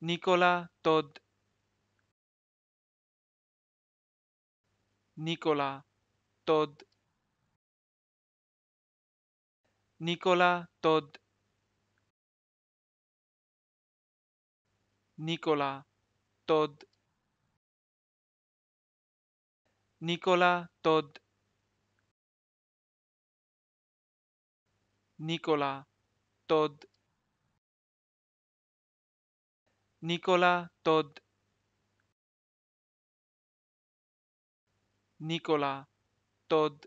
Nicola Todd Nicola Todd Nicola Todd Nicola Todd Nicola Todd Nicola Todd Nicola Todd Nicola Todd